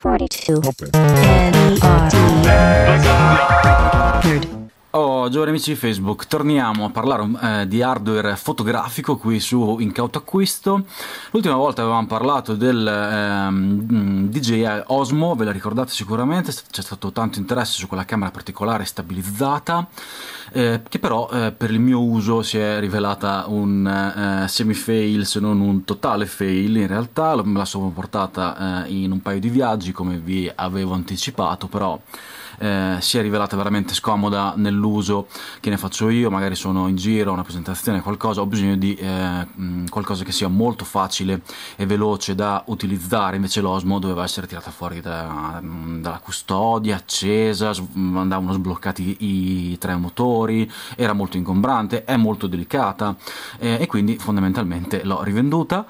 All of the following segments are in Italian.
42. Open. N-E-R-D. Nerd. Oh. Ciao giovani amici di Facebook, torniamo a parlare eh, di hardware fotografico qui su Incauto Acquisto. L'ultima volta avevamo parlato del ehm, DJI Osmo, ve la ricordate sicuramente, c'è stato tanto interesse su quella camera particolare stabilizzata, eh, che però eh, per il mio uso si è rivelata un eh, semi-fail se non un totale fail in realtà, me la sono portata eh, in un paio di viaggi come vi avevo anticipato, però eh, si è rivelata veramente scomoda nell'uso uso, che ne faccio io, magari sono in giro, una presentazione, qualcosa, ho bisogno di eh, qualcosa che sia molto facile e veloce da utilizzare, invece l'Osmo doveva essere tirata fuori da, dalla custodia, accesa, andavano sbloccati i tre motori, era molto ingombrante, è molto delicata eh, e quindi fondamentalmente l'ho rivenduta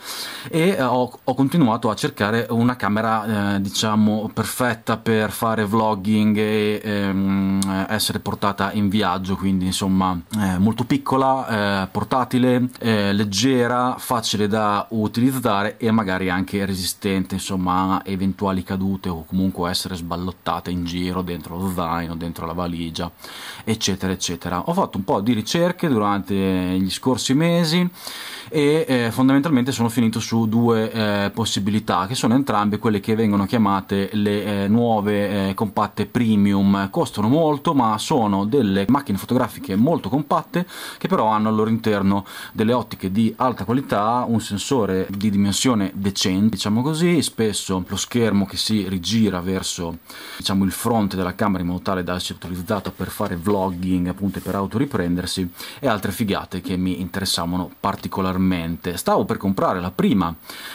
e eh, ho, ho, continuato a cercare una camera eh, diciamo perfetta per fare vlogging e ehm, essere portata in viaggio viaggio, quindi insomma eh, molto piccola, eh, portatile, eh, leggera, facile da utilizzare e magari anche resistente insomma a eventuali cadute o comunque essere sballottata in giro dentro lo zaino, dentro la valigia, eccetera, eccetera. Ho fatto un po' di ricerche durante gli scorsi mesi e eh, fondamentalmente sono finito su due eh, possibilità che sono entrambe quelle che vengono chiamate le eh, nuove compatte premium, costano molto ma sono delle macchine macchine fotografiche molto compatte che però hanno al loro interno delle ottiche di alta qualità, un sensore di dimensione decente, diciamo così, spesso lo schermo che si rigira verso diciamo, il fronte della camera in modo tale da essere utilizzato per fare vlogging appunto per autoriprendersi e altre figate che mi interessavano particolarmente. Stavo per comprare la prima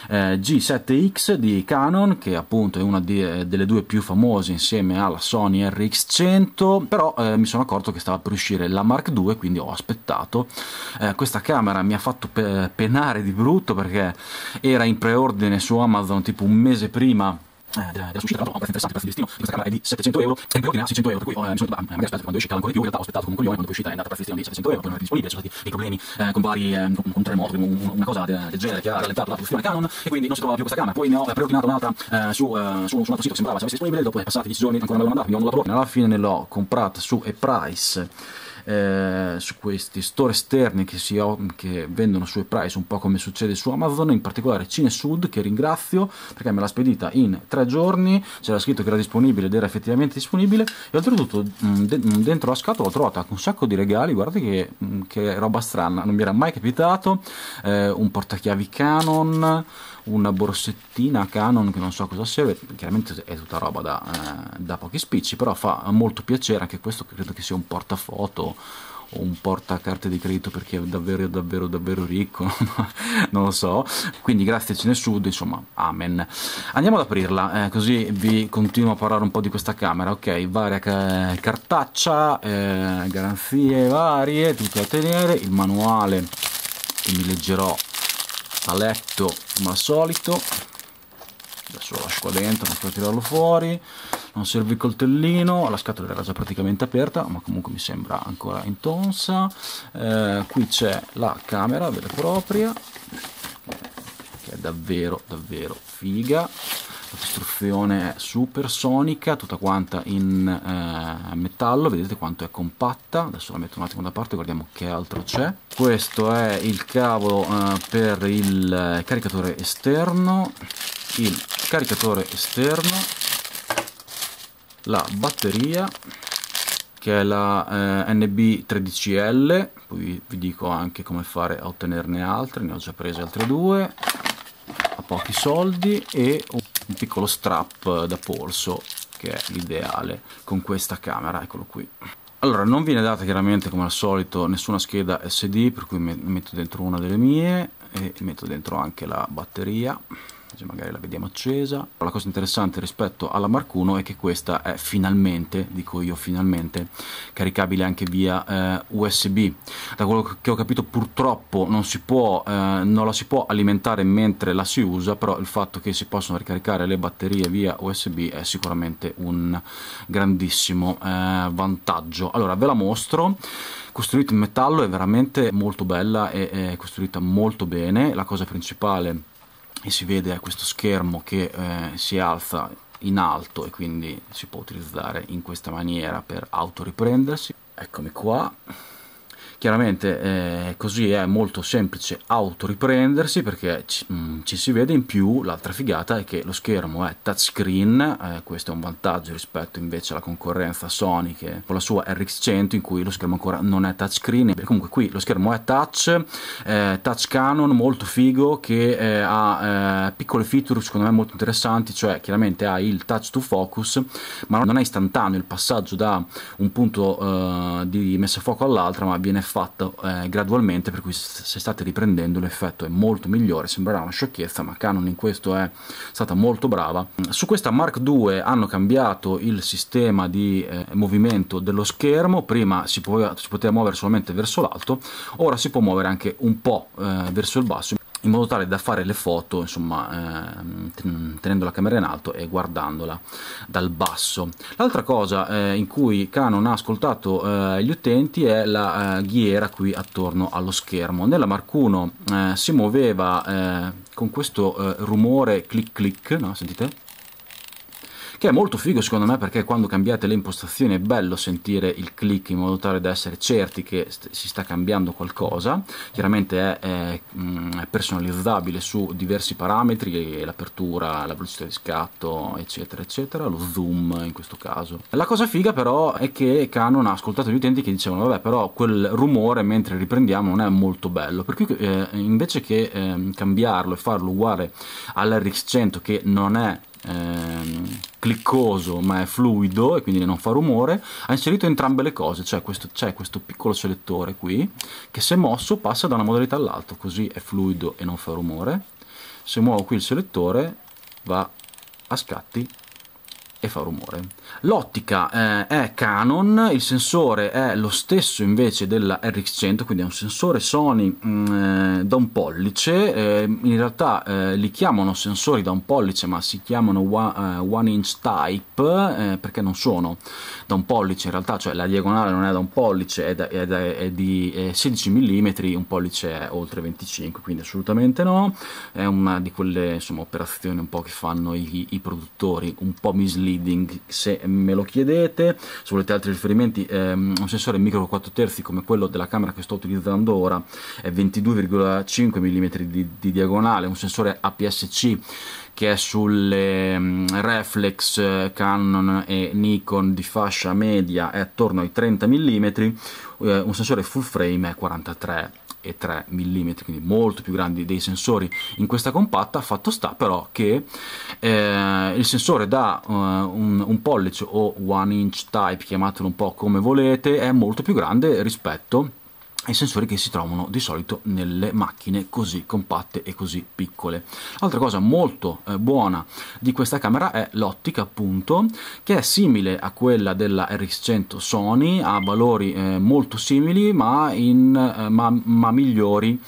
eh, G7X di Canon che appunto è una di, eh, delle due più famose insieme alla Sony RX100 però eh, mi sono accorto che stava stava per uscire la Mark II, quindi ho aspettato. Eh, questa camera mi ha fatto pe- penare di brutto perché era in preordine su Amazon tipo un mese prima eh, della suscita, tra l'altro ha un prezzo interessante, il prezzo di listino di questa camera è di 700 euro, e poi ordina 600 euro, per cui oh, eh, mi sono detto, ah, magari aspetta quando esce cala ancora di più, in realtà ho aspettato come un coglione, quando è uscita è andata a prezzo di listino di 700 euro, poi non è disponibile, ci sono stati dei problemi eh, con vari, eh, con, un terremoto, un, una cosa del de genere che ha rallentato la produzione Canon, e quindi non si trova più questa camera, poi ne ho eh, preordinato un'altra eh, su, eh, su, su un altro sito sembrava se avesse disponibile, dopo è passati 10 giorni ancora non l'ho mandata, quindi non l'ho provata. Alla fine ne l'ho comprata su e price eh, su questi store esterni che, si, che vendono su price un po' come succede su Amazon, in particolare Cinesud che ringrazio perché me l'ha spedita in tre giorni, c'era scritto che era disponibile ed era effettivamente disponibile e oltretutto mm, mm, dentro la scatola ho trovato un sacco di regali, guardate che, mm, che roba strana, non mi era mai capitato, eh, un portachiavi Canon, una borsettina Canon che non so cosa serve, chiaramente è tutta roba da, eh, da pochi spicci, però fa molto piacere anche questo, credo che sia un portafoto o un portacarte di credito per chi è davvero davvero davvero ricco non lo so quindi grazie a Cinesud insomma amen andiamo ad aprirla eh, così vi continuo a parlare un po' di questa camera ok varia ca cartaccia eh, garanzie varie tutto da tenere il manuale che mi leggerò a letto come al solito adesso lo lascio qua dentro non so tirarlo fuori non serve il coltellino la scatola era già praticamente aperta ma comunque mi sembra ancora intonsa eh, qui c'è la camera vera e propria che è davvero davvero figa questa costruzione è supersonica, tutta quanta in eh, metallo, vedete quanto è compatta, adesso la metto un attimo da parte, guardiamo che altro c'è. Questo è il cavo eh, per il eh, caricatore esterno, il caricatore esterno, la batteria, che è la eh, NB13L, poi vi dico anche come fare a ottenerne altre, ne ho già prese altre due, a pochi soldi e un un piccolo strap eh, da polso che è l'ideale con questa camera, eccolo qui. Allora, non viene data chiaramente come al solito nessuna scheda SD, per cui metto dentro una delle mie e metto dentro anche la batteria cioè magari la vediamo accesa. La cosa interessante rispetto alla Mark 1 è che questa è finalmente, dico io finalmente, caricabile anche via eh, USB. Da quello che ho capito purtroppo non, si può, eh, non la si può alimentare mentre la si usa, però il fatto che si possono ricaricare le batterie via USB è sicuramente un grandissimo eh, vantaggio. Allora ve la mostro costruita in metallo è veramente molto bella e eh, costruita molto bene la cosa principale e si vede questo schermo che eh, si alza in alto e quindi si può utilizzare in questa maniera per autoriprendersi eccomi qua chiaramente eh, così è molto semplice autoriprendersi perché ci, mh, mm, ci, si vede in più l'altra figata è che lo schermo è touchscreen eh, questo è un vantaggio rispetto invece alla concorrenza Sony che con la sua RX100 in cui lo schermo ancora non è touchscreen comunque qui lo schermo è touch eh, touch canon molto figo che eh, ha eh, piccole feature secondo me molto interessanti cioè chiaramente ha il touch to focus ma non è istantaneo il passaggio da un punto eh, di messa a fuoco all'altra ma viene fatto fatto eh, gradualmente, per cui se state riprendendo l'effetto è molto migliore, sembrerà una sciocchezza, ma Canon in questo è stata molto brava. Su questa Mark II hanno cambiato il sistema di eh, movimento dello schermo, prima si, po- si poteva muovere solamente verso l'alto, ora si può muovere anche un po' eh, verso il basso in modo tale da fare le foto insomma eh, tenendo la camera in alto e guardandola dal basso l'altra cosa eh, in cui Canon ha ascoltato eh, gli utenti è la eh, ghiera qui attorno allo schermo nella Mark 1 eh, si muoveva eh, con questo rumore clic clic no? sentite che è molto figo secondo me perché quando cambiate le impostazioni è bello sentire il click in modo tale da essere certi che st si sta cambiando qualcosa, chiaramente è, è, mm, è personalizzabile su diversi parametri, l'apertura, la velocità di scatto, eccetera, eccetera, lo zoom in questo caso. La cosa figa però è che Canon ha ascoltato gli utenti che dicevano vabbè però quel rumore mentre riprendiamo non è molto bello, per cui eh, invece che eh, cambiarlo e farlo uguale all'RX100 che non è ehm, cliccoso ma è fluido e quindi non fa rumore, ha inserito entrambe le cose, cioè questo, c'è questo piccolo selettore qui che se mosso passa da una modalità all'altra, così è fluido e non fa rumore, se muovo qui il selettore va a scatti e fa rumore. L'ottica eh, è Canon, il sensore è lo stesso invece della RX100, quindi è un sensore Sony mh, mm, eh, da un pollice, eh, in realtà eh, li chiamano sensori da un pollice ma si chiamano one, uh, one inch type eh, perché non sono da un pollice in realtà, cioè la diagonale non è da un pollice, è, da, è, da, è di 16 eh, mm, un pollice è oltre 25, quindi assolutamente no, è una di quelle insomma, operazioni un po' che fanno i, i produttori un po' misletti leading se me lo chiedete se volete altri riferimenti ehm, un sensore micro 4 terzi come quello della camera che sto utilizzando ora è 22,5 mm di, di diagonale un sensore APS-C che è sulle mm, reflex Canon e Nikon di fascia media è attorno ai 30 mm, eh, un sensore full frame è 43 3 mm, quindi molto più grandi dei sensori in questa compatta, fatto sta però che eh, il sensore da uh, un, un, pollice o one inch type, chiamatelo un po' come volete, è molto più grande rispetto ai sensori che si trovano di solito nelle macchine così compatte e così piccole. Altra cosa molto eh, buona di questa camera è l'ottica appunto che è simile a quella della RX100 Sony, ha valori eh, molto simili ma, in, eh, ma, ma migliori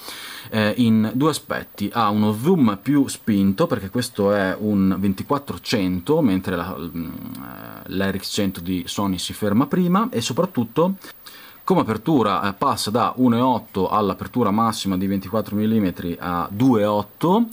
eh, in due aspetti ha uno zoom più spinto perché questo è un 2400 mentre la, mm, eh, l'RX100 di Sony si ferma prima e soprattutto come apertura eh, passa da 1.8 all'apertura massima di 24 mm a 2.8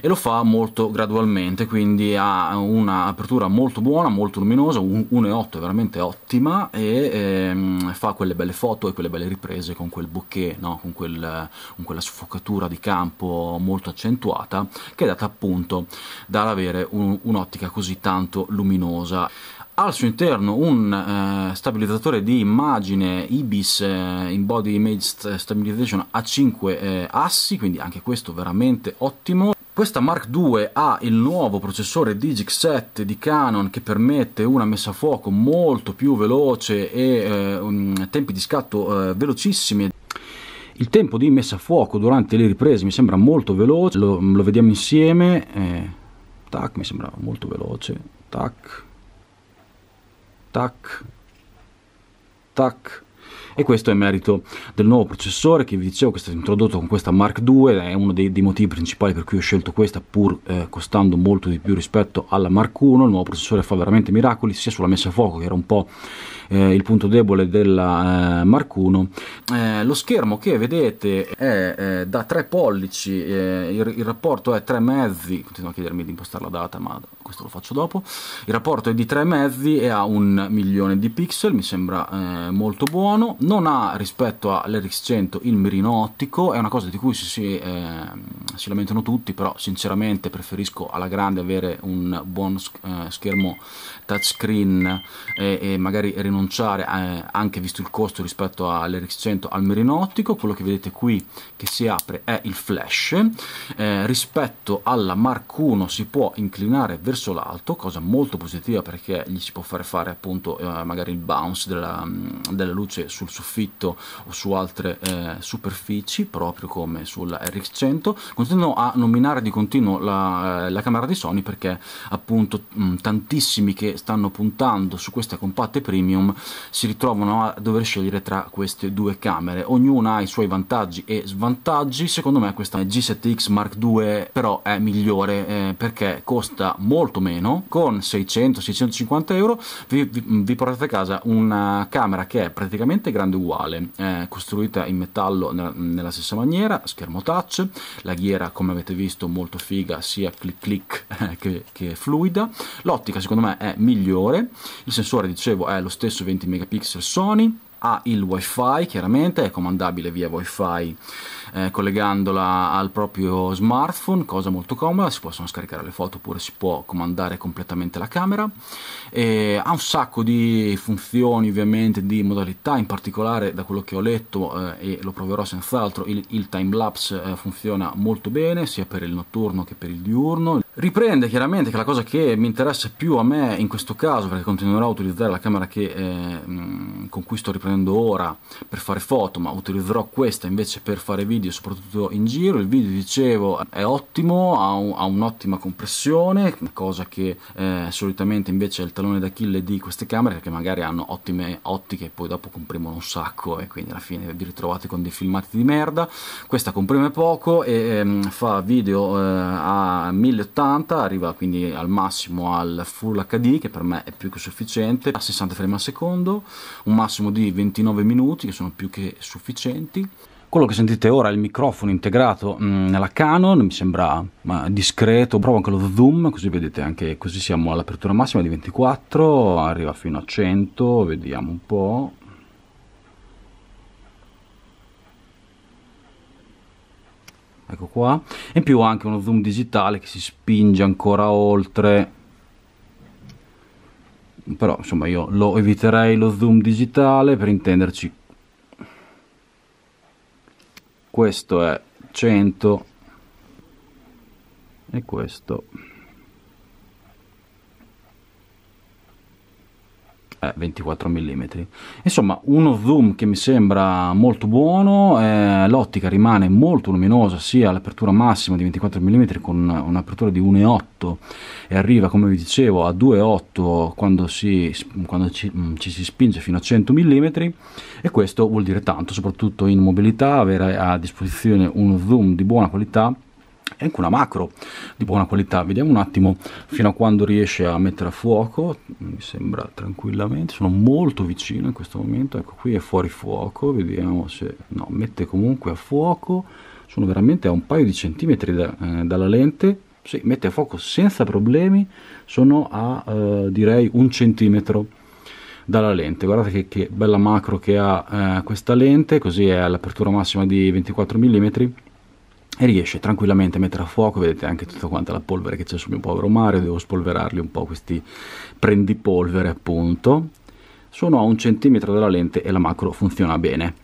e lo fa molto gradualmente quindi ha un'apertura molto buona molto luminosa 1.8 è veramente ottima e ehm, fa quelle belle foto e quelle belle riprese con quel bouquet no? con, quel, con, quella sfocatura di campo molto accentuata che è data appunto dall'avere un'ottica così tanto luminosa al suo interno un eh, stabilizzatore di immagine IBIS eh, in body image eh, stabilization a 5 eh, assi quindi anche questo veramente ottimo questa Mark II ha il nuovo processore DigiX7 di Canon che permette una messa a fuoco molto più veloce e eh, un, tempi di scatto eh, velocissimi il tempo di messa a fuoco durante le riprese mi sembra molto veloce lo, lo vediamo insieme tac mi sembra molto veloce tac tak, tak e questo è merito del nuovo processore che vi dicevo che è stato introdotto con questa Mark II, è uno dei, dei motivi principali per cui ho scelto questa pur eh, costando molto di più rispetto alla Mark I, il nuovo processore fa veramente miracoli sia sulla messa a fuoco che era un po' eh, il punto debole della eh, Mark I, eh, lo schermo che vedete è eh, da 3 pollici, eh, il, il, rapporto è 3 mezzi, continuo a chiedermi di impostare la data ma questo lo faccio dopo, il rapporto è di 3 mezzi e ha un milione di pixel, mi sembra molto buono, non ha rispetto all'RX100 il mirino ottico, è una cosa di cui si, si, eh, si lamentano tutti, però sinceramente preferisco alla grande avere un buon eh, schermo touchscreen e, e magari rinunciare a, eh, anche visto il costo rispetto all'RX100 al mirino ottico, quello che vedete qui che si apre è il flash, eh, rispetto alla Mark 1 si può inclinare verso l'alto, cosa molto positiva perché gli si può fare fare appunto eh, magari il bounce della, mm, della luce sul soffitto o su altre eh, superfici, proprio come sulla RX100. Continuo a nominare di continuo la, eh, la camera di Sony perché appunto mh, mm, tantissimi che stanno puntando su queste compatte premium si ritrovano a dover scegliere tra queste due camere. Ognuna ha i suoi vantaggi e svantaggi, secondo me questa G7X Mark II però è migliore eh, perché costa molto meno, con 600-650 euro vi, vi, mm, vi portate a casa una camera che è praticamente gratuita grande uguale, eh, costruita in metallo nella, nella stessa maniera, schermo touch, la ghiera come avete visto molto figa sia click click eh, che, che, fluida, l'ottica secondo me è migliore, il sensore dicevo è lo stesso 20 megapixel Sony, ha il wifi chiaramente, è comandabile via wifi eh, collegandola al proprio smartphone, cosa molto comoda, si possono scaricare le foto oppure si può comandare completamente la camera, e ha un sacco di funzioni ovviamente, di modalità, in particolare da quello che ho letto eh, e lo proverò senz'altro, il, il time lapse eh, funziona molto bene sia per il notturno che per il diurno, Riprende chiaramente che la cosa che mi interessa più a me in questo caso, perché continuerò a utilizzare la camera che, eh, con cui sto riprendendo ora per fare foto, ma utilizzerò questa invece per fare video, soprattutto in giro. Il video, dicevo, è ottimo, ha, un, ha un'ottima compressione, cosa che eh, solitamente invece è il talone d'Achille di queste camere, perché magari hanno ottime ottiche e poi dopo comprimono un sacco e quindi alla fine vi ritrovate con dei filmati di merda. Questa comprime poco e eh, fa video eh, a 1080 1080 arriva quindi al massimo al Full HD che per me è più che sufficiente a 60 frame al secondo un massimo di 29 minuti che sono più che sufficienti quello che sentite ora è il microfono integrato mm, nella Canon, mi sembra discreto, provo anche lo zoom, così vedete anche così siamo all'apertura massima di 24, arriva fino a 100, vediamo un po', ecco qua e in più anche uno zoom digitale che si spinge ancora oltre però insomma io lo eviterei lo zoom digitale per intenderci questo è 100 e questo eh, 24 mm insomma uno zoom che mi sembra molto buono eh, l'ottica rimane molto luminosa sia l'apertura massima di 24 mm con un'apertura di 1.8 e arriva come vi dicevo a 2.8 quando, si, quando ci, mm, ci, si spinge fino a 100 mm e questo vuol dire tanto soprattutto in mobilità avere a disposizione uno zoom di buona qualità e anche una macro di buona qualità. Vediamo un attimo fino a quando riesce a mettere a fuoco. Mi sembra tranquillamente, sono molto vicino in questo momento. Ecco qui è fuori fuoco, vediamo se no, mette comunque a fuoco. Sono veramente a un paio di centimetri da, eh, dalla lente. Sì, mette a fuoco senza problemi. Sono a eh, direi un centimetro dalla lente. Guardate che, che bella macro che ha eh, questa lente, così è all'apertura massima di 24 mm e riesce tranquillamente a mettere a fuoco, vedete anche tutta quanta la polvere che c'è sul mio povero Mario, devo spolverarli un po' questi prendipolvere appunto. Sono a un centimetro dalla lente e la macro funziona bene.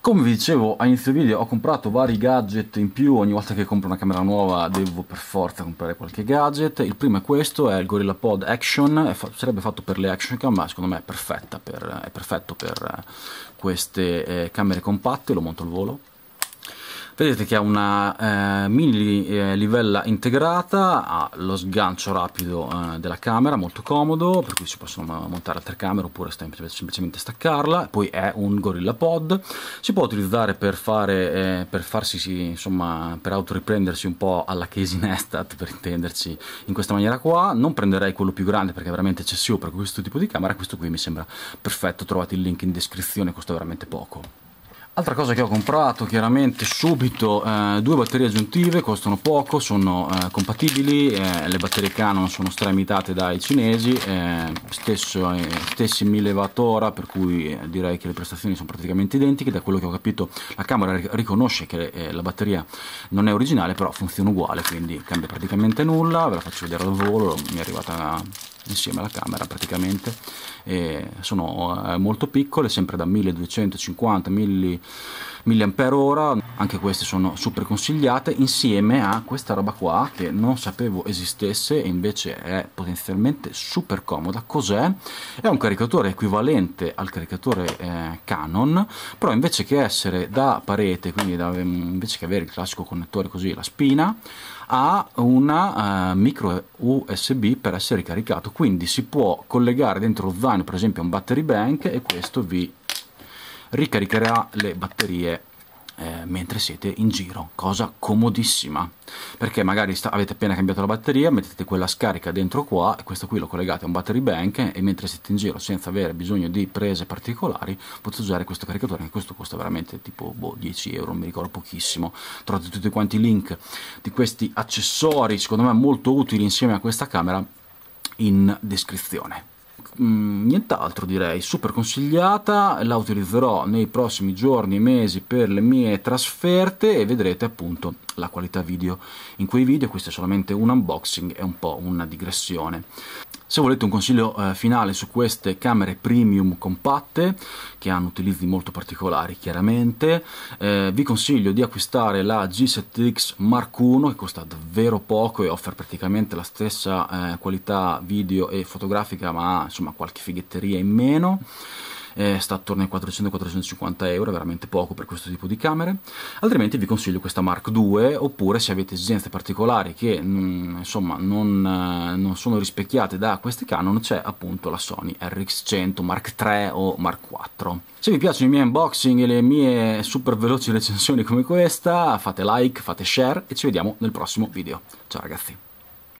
Come vi dicevo a inizio video ho comprato vari gadget in più, ogni volta che compro una camera nuova devo per forza comprare qualche gadget. Il primo è questo, è il GorillaPod Action, sarebbe fatto per le action cam ma secondo me è, per, è perfetto per eh, queste eh, camere compatte, lo monto al volo vedete che ha una eh, mini eh, livella integrata ha lo sgancio rapido eh, della camera molto comodo per cui si possono montare altre camere oppure semplicemente staccarla poi è un gorilla pod si può utilizzare per fare eh, per farsi sì, insomma per autoriprendersi un po' alla Casey Nestat per intenderci in questa maniera qua non prenderei quello più grande perché è veramente eccessivo per questo tipo di camera questo qui mi sembra perfetto trovate il link in descrizione costa veramente poco Altra cosa che ho comprato chiaramente subito, eh, due batterie aggiuntive, costano poco, sono eh, compatibili, eh, le batterie Canon sono stramitate dai cinesi, eh, stesso, eh, stessi 1000 Wh per cui eh, direi che le prestazioni sono praticamente identiche, da quello che ho capito la camera riconosce che la batteria non è originale però funziona uguale, quindi cambia praticamente nulla, ve la faccio vedere al volo, mi è arrivata insieme alla camera praticamente e sono eh, molto piccole sempre da 1250 milli, mAh anche queste sono super consigliate insieme a questa roba qua che non sapevo esistesse e invece è potenzialmente super comoda cos'è? è un caricatore equivalente al caricatore eh, Canon però invece che essere da parete quindi da, mm, invece che avere il classico connettore così la spina ha una uh, micro USB per essere caricato, quindi si può collegare dentro lo zaino per esempio a un battery bank e questo vi ricaricherà le batterie eh, mentre siete in giro, cosa comodissima, perché magari sta, avete appena cambiato la batteria, mettete quella scarica dentro qua e questo qui lo collegate a un battery bank e mentre siete in giro senza avere bisogno di prese particolari potete usare questo caricatore, anche questo costa veramente tipo boh, 10 euro, non mi ricordo pochissimo, trovate tutti quanti i link di questi accessori, secondo me molto utili insieme a questa camera in descrizione mh, mm, nient'altro direi, super consigliata, la utilizzerò nei prossimi giorni, e mesi per le mie trasferte e vedrete appunto la qualità video in quei video, questo è solamente un unboxing e un po' una digressione. Se volete un consiglio eh, finale su queste camere premium compatte, che hanno utilizzi molto particolari chiaramente, eh, vi consiglio di acquistare la G7X Mark I, che costa davvero poco e offre praticamente la stessa eh, qualità video e fotografica, ma insomma qualche fighetteria in meno eh, sta attorno ai 400-450 euro, veramente poco per questo tipo di camere, altrimenti vi consiglio questa Mark II, oppure se avete esigenze particolari che mh, mm, insomma non, eh, non, sono rispecchiate da queste Canon, c'è appunto la Sony RX100, Mark III o Mark IV. Se vi piacciono i miei unboxing e le mie super veloci recensioni come questa, fate like, fate share e ci vediamo nel prossimo video. Ciao ragazzi!